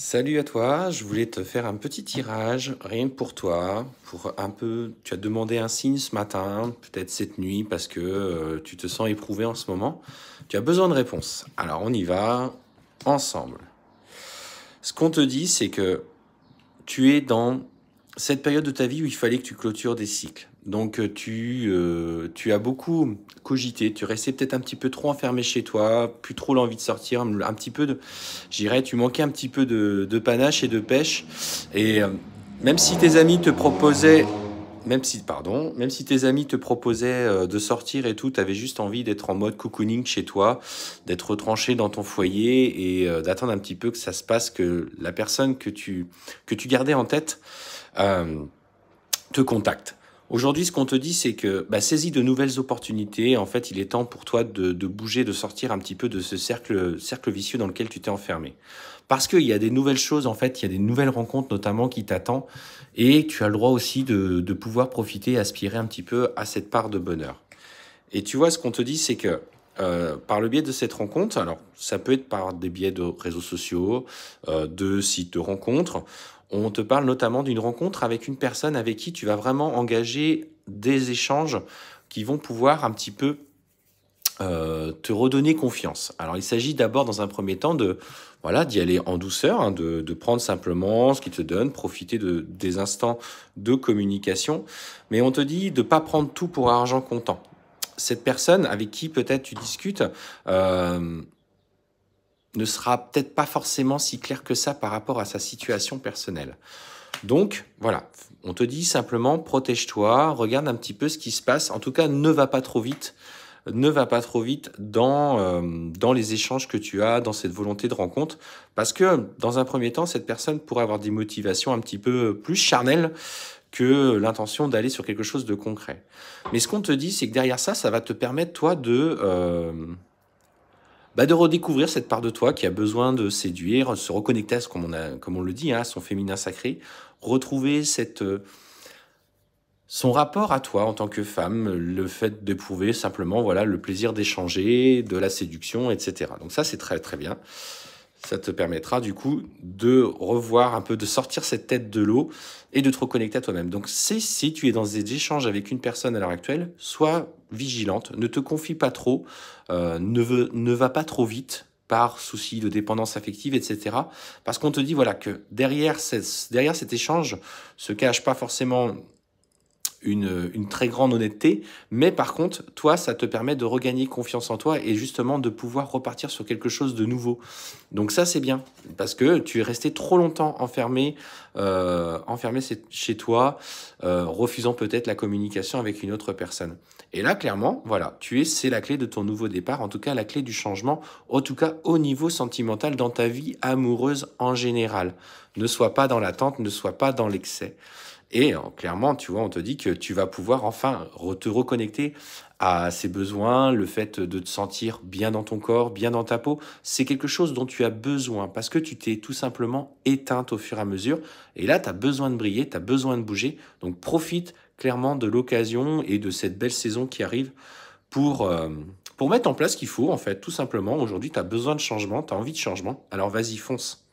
Salut à toi, je voulais te faire un petit tirage, rien que pour toi, pour un peu, tu as demandé un signe ce matin, peut-être cette nuit, parce que euh, tu te sens éprouvé en ce moment. Tu as besoin de réponses. Alors on y va ensemble. Ce qu'on te dit, c'est que tu es dans cette période de ta vie où il fallait que tu clôtures des cycles. Donc euh, tu, euh, tu as beaucoup cogité, tu restais peut-être un petit peu trop enfermé chez toi, plus trop l'envie de sortir, un petit peu de, j'irais, tu manquais un petit peu de, panache et de pêche. Et euh, même si tes amis te proposaient, même si, pardon, même si tes amis te proposaient de sortir et tout, tu avais juste envie d'être en mode cocooning chez toi, d'être retranché dans ton foyer et d'attendre un petit peu que ça se passe, que la personne que tu, que tu gardais en tête, euh, te contacte. Aujourd'hui, ce qu'on te dit, c'est que bah, saisis de nouvelles opportunités. En fait, il est temps pour toi de, bouger, de sortir un petit peu de ce cercle, cercle vicieux dans lequel tu t'es enfermé. Parce qu'il y a des nouvelles choses, en fait, il y a des nouvelles rencontres notamment qui t'attendent. Et tu as le droit aussi de pouvoir profiter, aspirer un petit peu à cette part de bonheur. Et tu vois, ce qu'on te dit, c'est que euh, par le biais de cette rencontre, alors ça peut être par des biais de réseaux sociaux, euh, de sites de rencontres, on te parle notamment d'une rencontre avec une personne avec qui tu vas vraiment engager des échanges qui vont pouvoir un petit peu euh, te redonner confiance. Alors il s'agit d'abord dans un premier temps de voilà d'y aller en douceur, hein, de, prendre simplement ce qu'il te donne, profiter de, des instants de communication. Mais on te dit de pas prendre tout pour argent comptant cette personne avec qui peut-être tu discutes euh, ne sera peut-être pas forcément si claire que ça par rapport à sa situation personnelle. Donc voilà, on te dit simplement protège-toi, regarde un petit peu ce qui se passe, en tout cas ne va pas trop vite ne va pas trop vite dans, euh, dans les échanges que tu as, dans cette volonté de rencontre, parce que dans un premier temps, cette personne pourrait avoir des motivations un petit peu plus charnelles que l'intention d'aller sur quelque chose de concret. Mais ce qu'on te dit, c'est que derrière ça, ça va te permettre, toi, de, euh, bah, de redécouvrir cette part de toi qui a besoin de séduire, se reconnecter, à ce, qu'on a, comme on le dit, hein, à son féminin sacré, retrouver cette... Euh, son rapport à toi en tant que femme, le fait d'éprouver simplement voilà le plaisir d'échanger, de la séduction, etc. Donc ça c'est très très bien ça te permettra du coup de revoir un peu, de sortir cette tête de l'eau et de te reconnecter à toi-même. Donc si, si tu es dans des échanges avec une personne à l'heure actuelle, sois vigilante, ne te confie pas trop, euh, ne, ne va pas trop vite par souci de dépendance affective, etc. Parce qu'on te dit voilà que derrière, derrière cet échange se cache pas forcément une, très grande honnêteté, mais par contre, toi, ça te permet de regagner confiance en toi et justement de pouvoir repartir sur quelque chose de nouveau. Donc ça, c'est bien, parce que tu es resté trop longtemps enfermé, euh, enfermé chez toi, euh, refusant peut-être la communication avec une autre personne. Et là, clairement, voilà, tu es, c'est la clé de ton nouveau départ, en tout cas la clé du changement, en tout cas au niveau sentimental dans ta vie amoureuse en général. Ne sois pas dans l'attente, ne sois pas dans l'excès. Et euh, clairement, tu vois, on te dit que tu vas pouvoir enfin te reconnecter à ses besoins, le fait de te sentir bien dans ton corps, bien dans ta peau, c'est quelque chose dont tu as besoin parce que tu t'es tout simplement éteinte au fur et à mesure. Et là, tu as besoin de briller, tu as besoin de bouger. Donc profite clairement de l'occasion et de cette belle saison qui arrive pour, euh, pour mettre en place ce qu'il faut, en fait, tout simplement. Aujourd'hui, tu as besoin de changement, tu as envie de changement. Alors vas-y, fonce.